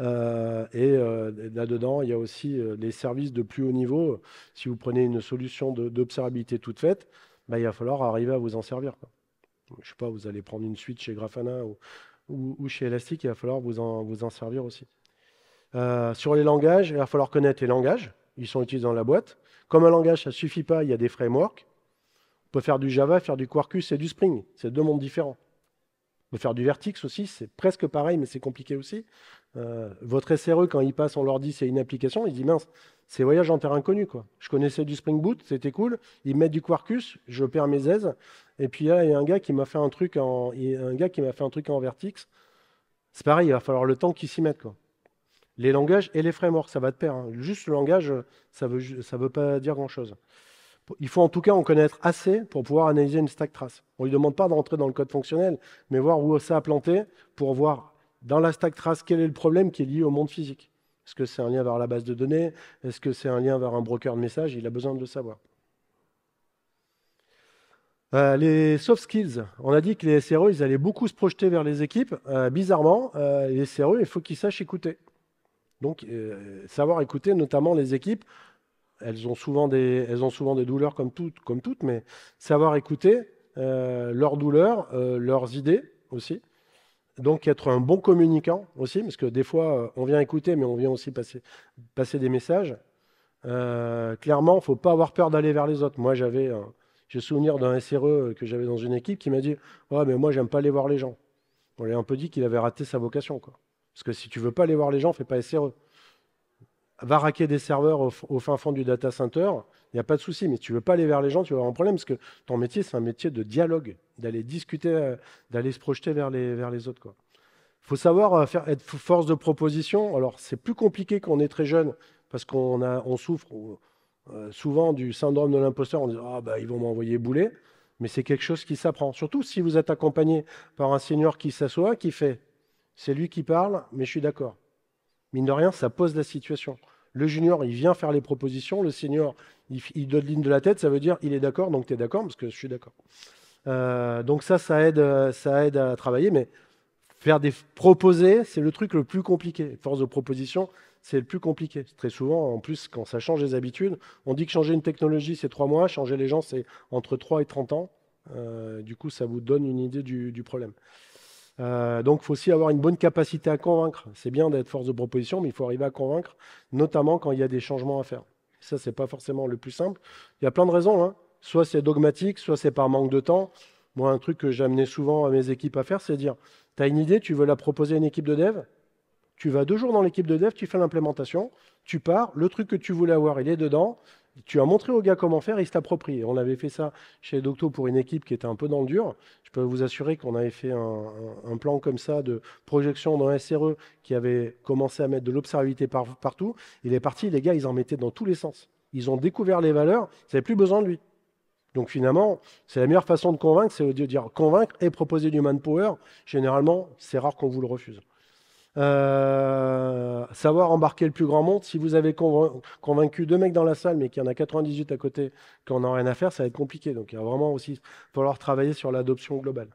Euh, et euh, là-dedans, il y a aussi euh, les services de plus haut niveau. Si vous prenez une solution d'observabilité toute faite, bah, il va falloir arriver à vous en servir. Je ne sais pas, vous allez prendre une suite chez Grafana ou, chez Elastic, il va falloir vous vous en servir aussi. sur les langages, il va falloir connaître les langages. Ils sont utilisés dans la boîte. Comme un langage, ça ne suffit pas, il y a des frameworks. On peut faire du Java, faire du Quarkus et du Spring. C'est deux mondes différents. On peut faire du Vertix aussi, c'est presque pareil, mais c'est compliqué aussi. Euh, votre SRE, quand il passe, on leur dit c'est une application, il dit mince, c'est voyage en terre inconnu. Je connaissais du Spring Boot, c'était cool. Ils mettent du Quarkus, je perds mes aises. Et puis ah, là, il y a un gars qui m'a fait un truc en, Vertix. C'est pareil, il va falloir le temps qu'ils s'y mettent. Les langages et les frameworks, ça va te perdre. Hein. Juste le langage, ça ne ça veut pas dire grand-chose. Il faut en tout cas en connaître assez pour pouvoir analyser une stack trace. On ne lui demande pas d'entrer dans le code fonctionnel, mais voir où ça a planté pour voir dans la stack trace quel est le problème qui est lié au monde physique. Est-ce que c'est un lien vers la base de données Est-ce que c'est un lien vers un broker de messages Il a besoin de le savoir. Euh, les soft skills. On a dit que les SRE, ils allaient beaucoup se projeter vers les équipes. Euh, bizarrement, euh, les SRE, il faut qu'ils sachent écouter. Donc, savoir écouter notamment les équipes elles, ont souvent des, douleurs comme toutes, comme mais savoir écouter euh, leurs douleurs, euh, leurs idées aussi. Donc être un bon communicant aussi, parce que des fois, euh, on vient écouter, mais on vient aussi passer, des messages. clairement, il ne faut pas avoir peur d'aller vers les autres. Moi, j'avais, j'ai souvenir d'un SRE que j'avais dans une équipe qui m'a dit Ouais, ah, mais moi, j'aime pas aller voir les gens. On lui a un peu dit qu'il avait raté sa vocation. Quoi. Parce que si tu veux pas aller voir les gens, fais pas SRE va raquer des serveurs au, fin fond du data center, il n'y a pas de souci, mais tu ne veux pas aller vers les gens, tu vas avoir un problème, parce que ton métier, c'est un métier de dialogue, d'aller discuter, euh, d'aller se projeter vers les, vers les autres. Il faut savoir euh, faire, être force de proposition. Alors, c'est plus compliqué quand on est très jeune, parce qu'on on souffre euh, souvent du syndrome de l'imposteur On dit, Ah, bah, ils vont m'envoyer bouler. Mais c'est quelque chose qui s'apprend. Surtout si vous êtes accompagné par un senior qui s'assoit, qui fait C'est lui qui parle, mais je suis d'accord. Mine de rien, ça pose la situation. Le junior, il vient faire les propositions. Le senior, il, donne ligne de la tête. Ça veut dire, il est d'accord, donc tu es d'accord, parce que je suis d'accord. Euh, donc ça, ça aide, ça aide à travailler. Mais faire des proposer, c'est le truc le plus compliqué. Force de proposition, c'est le plus compliqué. Très souvent, en plus, quand ça change les habitudes, on dit que changer une technologie, c'est trois mois. Changer les gens, c'est entre 3 et 30 ans. Euh, du coup, ça vous donne une idée du problème. Euh, donc, il faut aussi avoir une bonne capacité à convaincre. C'est bien d'être force de proposition, mais il faut arriver à convaincre, notamment quand il y a des changements à faire. Ça, n'est pas forcément le plus simple. Il y a plein de raisons. Hein. Soit c'est dogmatique, soit c'est par manque de temps. Moi, un truc que j'amenais souvent à mes équipes à faire, c'est dire tu as une idée, tu veux la proposer à une équipe de dev Tu vas deux jours dans l'équipe de dev, tu fais l'implémentation, tu pars, le truc que tu voulais avoir, il est dedans, tu as montré aux gars comment faire, ils se approprié. On avait fait ça chez Docto pour une équipe qui était un peu dans le dur. Je peux vous assurer qu'on avait fait un, plan comme ça de projection dans SRE qui avait commencé à mettre de l'observabilité partout. Il est parti, les gars, ils en mettaient dans tous les sens. Ils ont découvert les valeurs, ils n'avaient plus besoin de lui. Donc finalement, c'est la meilleure façon de convaincre, c'est de dire convaincre et proposer du manpower. Généralement, c'est rare qu'on vous le refuse. Euh, savoir embarquer le plus grand monde. Si vous avez convaincu deux mecs dans la salle, mais qu'il y en a 98 à côté qu'on n'a a rien à faire, ça va être compliqué. Donc il va vraiment aussi falloir travailler sur l'adoption globale.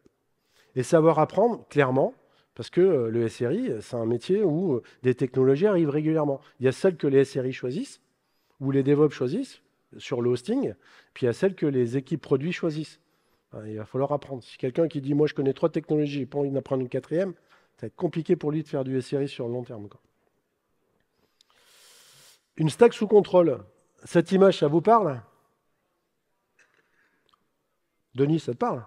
Et savoir apprendre, clairement, parce que euh, le SRI, euh, c'est un métier où des technologies arrivent régulièrement. Il y a celles que les SRI choisissent, ou les DevOps choisissent sur le hosting, puis il y a celles que les équipes produits choisissent. Hein, il va falloir apprendre. Si quelqu'un qui dit moi je connais trois technologies, j'ai pas envie d'apprendre une quatrième, ça être compliqué pour lui de faire du SRI sur le long terme. Une stack sous contrôle. Cette image, ça vous parle Denis, ça te parle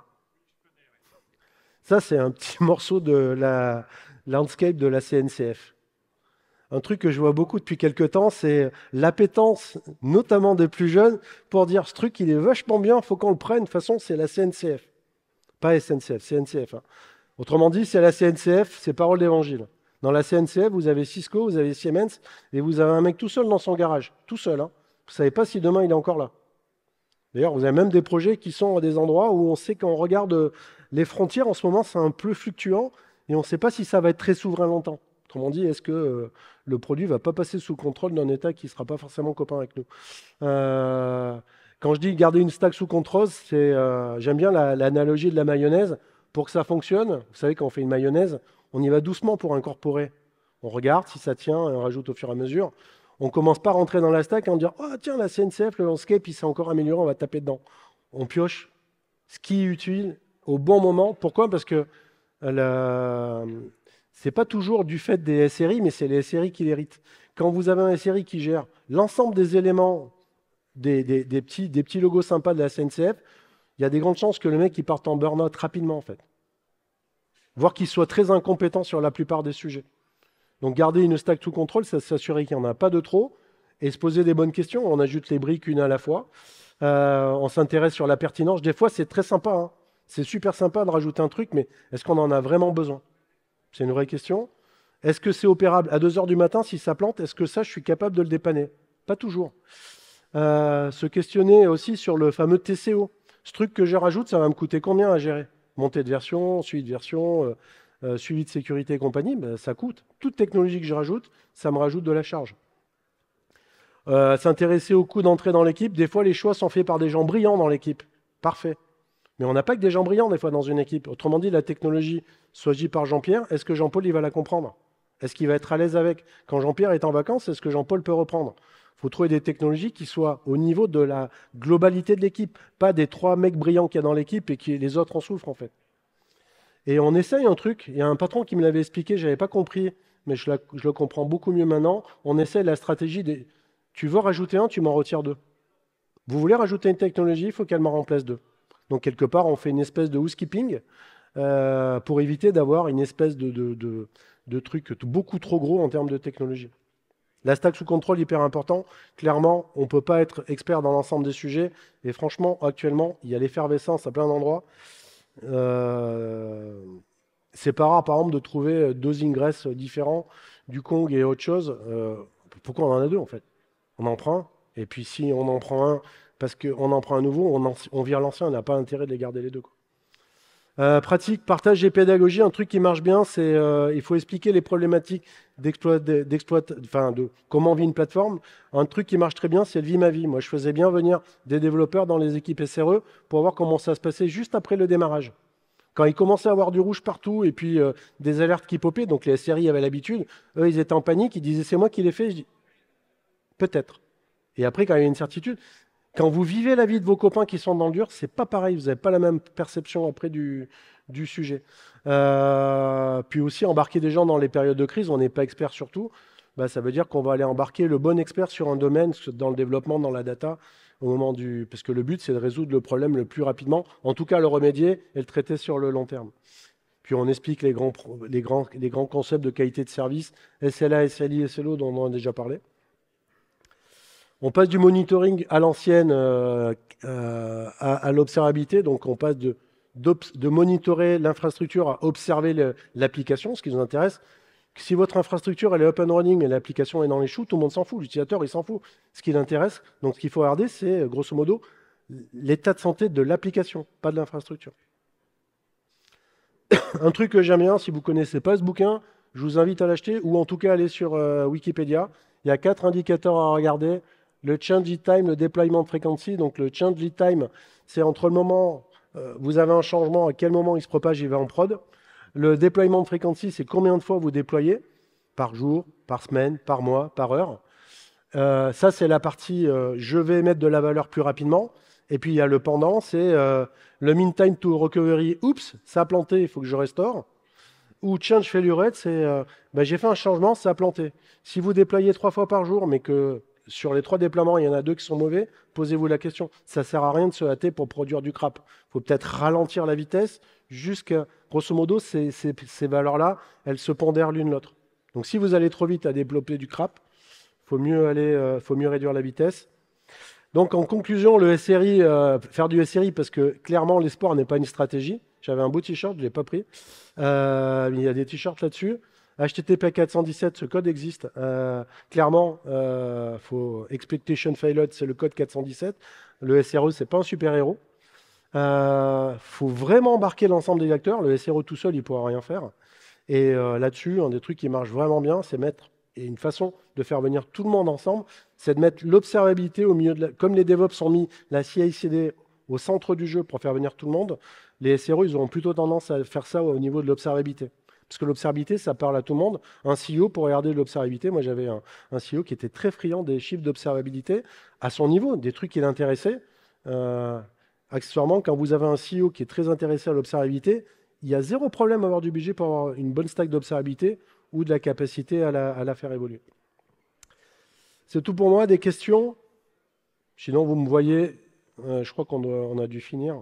Ça, c'est un petit (laughs) morceau de la landscape de la CNCF. Un truc que je vois beaucoup depuis quelques temps, c'est l'appétence, notamment des plus jeunes, pour dire ce truc, il est vachement bien, faut qu'on le prenne. De toute façon, c'est la CNCF. Pas SNCF, CNCF. Hein. Autrement dit, c'est la CNCF, c'est parole d'évangile. Dans la CNCF, vous avez Cisco, vous avez Siemens, et vous avez un mec tout seul dans son garage, tout seul. Hein. Vous ne savez pas si demain il est encore là. D'ailleurs, vous avez même des projets qui sont à des endroits où on sait qu'on regarde euh, les frontières, en ce moment, c'est un peu fluctuant, et on ne sait pas si ça va être très souverain longtemps. Autrement dit, est-ce que euh, le produit ne va pas passer sous contrôle d'un État qui ne sera pas forcément copain avec nous euh, Quand je dis garder une stack sous contrôle, c'est, j'aime bien l'analogie de la mayonnaise. Pour que ça fonctionne, vous savez, quand on fait une mayonnaise, on y va doucement pour incorporer. On regarde si ça tient et on rajoute au fur et à mesure. On ne commence pas à rentrer dans la stack et en dire Oh, ah, tiens, la CNCF, le landscape, il s'est encore amélioré, on va taper dedans. On pioche ce qui est utile au bon moment. Pourquoi Parce que euh, la... ce n'est pas toujours du fait des SRI, mais c'est les SRI qui l'héritent. Quand vous avez un SRI qui gère l'ensemble des éléments, des, petits, des petits logos sympas de la CNCF, il y a des grandes chances que le mec il parte en burn-out rapidement, en fait. Voire qu'il soit très incompétent sur la plupart des sujets. Donc garder une stack tout contrôle, c'est s'assurer qu'il n'y en a pas de trop et se poser des bonnes questions. On ajoute les briques une à la fois. Euh, on s'intéresse sur la pertinence. Des fois, c'est très sympa. Hein. C'est super sympa de rajouter un truc, mais est-ce qu'on en a vraiment besoin C'est une vraie question. Est-ce que c'est opérable À 2h du matin, si ça plante, est-ce que ça, je suis capable de le dépanner Pas toujours. Euh, se questionner aussi sur le fameux TCO ce truc que je rajoute, ça va me coûter combien à gérer Montée de version, suivi de version, euh, euh, suivi de sécurité et compagnie, ben, ça coûte. Toute technologie que je rajoute, ça me rajoute de la charge. Euh, s'intéresser au coût d'entrée dans l'équipe, des fois les choix sont faits par des gens brillants dans l'équipe. Parfait. Mais on n'a pas que des gens brillants des fois dans une équipe. Autrement dit, la technologie choisie par Jean-Pierre, est-ce que Jean-Paul il va la comprendre Est-ce qu'il va être à l'aise avec Quand Jean-Pierre est en vacances, est-ce que Jean-Paul peut reprendre faut trouver des technologies qui soient au niveau de la globalité de l'équipe, pas des trois mecs brillants qu'il y a dans l'équipe et qui les autres en souffrent en fait. Et on essaye un truc, il y a un patron qui me l'avait expliqué, je n'avais pas compris, mais je, le comprends beaucoup mieux maintenant, on essaie la stratégie des tu veux rajouter un, tu m'en retires deux. Vous voulez rajouter une technologie, il faut qu'elle m'en remplace deux. Donc quelque part, on fait une espèce de housekeeping euh, pour éviter d'avoir une espèce de truc beaucoup trop gros en termes de technologie. La stack sous contrôle, hyper important. Clairement, on ne peut pas être expert dans l'ensemble des sujets. Et franchement, actuellement, il y a l'effervescence à plein d'endroits. Ce euh, c'est pas rare, par exemple, de trouver euh, deux ingresses différents, du Kong et autre chose. Euh, pourquoi on en a deux, en fait On en prend un. Et puis, si on en prend un, parce qu'on en prend un nouveau, on, vire l'ancien. On n'a pas intérêt de les garder les deux. pratique, partage et pédagogie, un truc qui marche bien, c'est qu'il il faut expliquer les problématiques enfin, de comment vit une plateforme. Un truc qui marche très bien, c'est le Vie ma vie. Moi, je faisais bien venir des développeurs dans les équipes SRE pour voir comment ça se passait juste après le démarrage. Quand ils commençaient à avoir du rouge partout et puis euh, des alertes qui popaient, donc les SRI avaient l'habitude, eux, ils étaient en panique, ils disaient c'est moi qui l'ai fait. Je dis peut-être. Et après, quand il y a une certitude, quand vous vivez la vie de vos copains qui sont dans le dur, c'est pas pareil. Vous n'avez pas la même perception après du, sujet. Euh, puis aussi, embarquer des gens dans les périodes de crise, on n'est pas expert sur tout. Bah, ça veut dire qu'on va aller embarquer le bon expert sur un domaine, dans le développement, dans la data, au moment du. Parce que le but, c'est de résoudre le problème le plus rapidement, en tout cas le remédier et le traiter sur le long terme. Puis on explique les grands, les grands, les grands concepts de qualité de service, SLA, SLI, SLO, dont on a déjà parlé. On passe du monitoring à l'ancienne euh, euh, à, l'observabilité, donc on passe de, de monitorer l'infrastructure à observer l'application, ce qui nous intéresse. Si votre infrastructure elle est up and running et l'application est dans les choux, tout le monde s'en fout, l'utilisateur il s'en fout. Ce qui l'intéresse, donc ce qu'il faut regarder, c'est euh, grosso modo l'état de santé de l'application, pas de l'infrastructure. (coughs) Un truc que j'aime bien, si vous ne connaissez pas ce bouquin, je vous invite à l'acheter ou en tout cas aller sur Wikipédia. Il y a quatre indicateurs à regarder le change lead time, le déploiement de frequency. Donc le change lead time, c'est entre le moment, euh, vous avez un changement, à quel moment il se propage, il va en prod. Le déploiement de frequency, c'est combien de fois vous déployez par jour, par semaine, par mois, par heure. Euh, ça, c'est la partie euh, je vais mettre de la valeur plus rapidement. Et puis il y a le pendant, c'est le mean time to recovery. Oups, ça a planté, il faut que je restaure ou change failure rate, c'est ben, j'ai fait un changement, ça a planté. Si vous déployez trois fois par jour, mais que sur les trois déploiements, il y en a deux qui sont mauvais, posez-vous la question. Ça sert à rien de se hâter pour produire du crap. Il faut peut-être ralentir la vitesse jusqu'à, grosso modo, ces, valeurs-là, elles se pondèrent l'une l'autre. Donc si vous allez trop vite à développer du crap, il faut, mieux aller, euh, faut mieux réduire la vitesse. Donc en conclusion, le SRI, euh, faire du SRI, parce que clairement l'espoir n'est pas une stratégie. J'avais un beau t-shirt, je ne l'ai pas pris. Euh, il y a des t-shirts là-dessus. HTTP 417, ce code existe. Euh, clairement, euh, faut expectation failed, c'est le code 417. Le SRE, c'est pas un super héros. Il euh, faut vraiment embarquer l'ensemble des acteurs. Le SRE tout seul, il pourra rien faire. Et là-dessus, un des trucs qui marche vraiment bien, c'est mettre et une façon de faire venir tout le monde ensemble, c'est de mettre l'observabilité au milieu de la, comme les DevOps ont mis la CI/CD au centre du jeu pour faire venir tout le monde. Les SRE, ils auront plutôt tendance à faire ça au niveau de l'observabilité. Parce que l'observabilité, ça parle à tout le monde. Un CEO, pour regarder l'observabilité, moi j'avais un, CEO qui était très friand des chiffres d'observabilité à son niveau, des trucs qui l'intéressaient. Euh, accessoirement, quand vous avez un CEO qui est très intéressé à l'observabilité, il y a zéro problème à avoir du budget pour avoir une bonne stack d'observabilité ou de la capacité à la faire évoluer. C'est tout pour moi, des questions Sinon, vous me voyez euh, je crois qu'on a dû finir.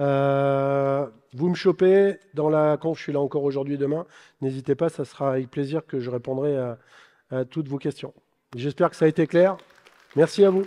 Euh, vous me chopez dans la conf, je suis là encore aujourd'hui et demain. N'hésitez pas, ça sera avec plaisir que je répondrai à toutes vos questions. J'espère que ça a été clair. Merci à vous.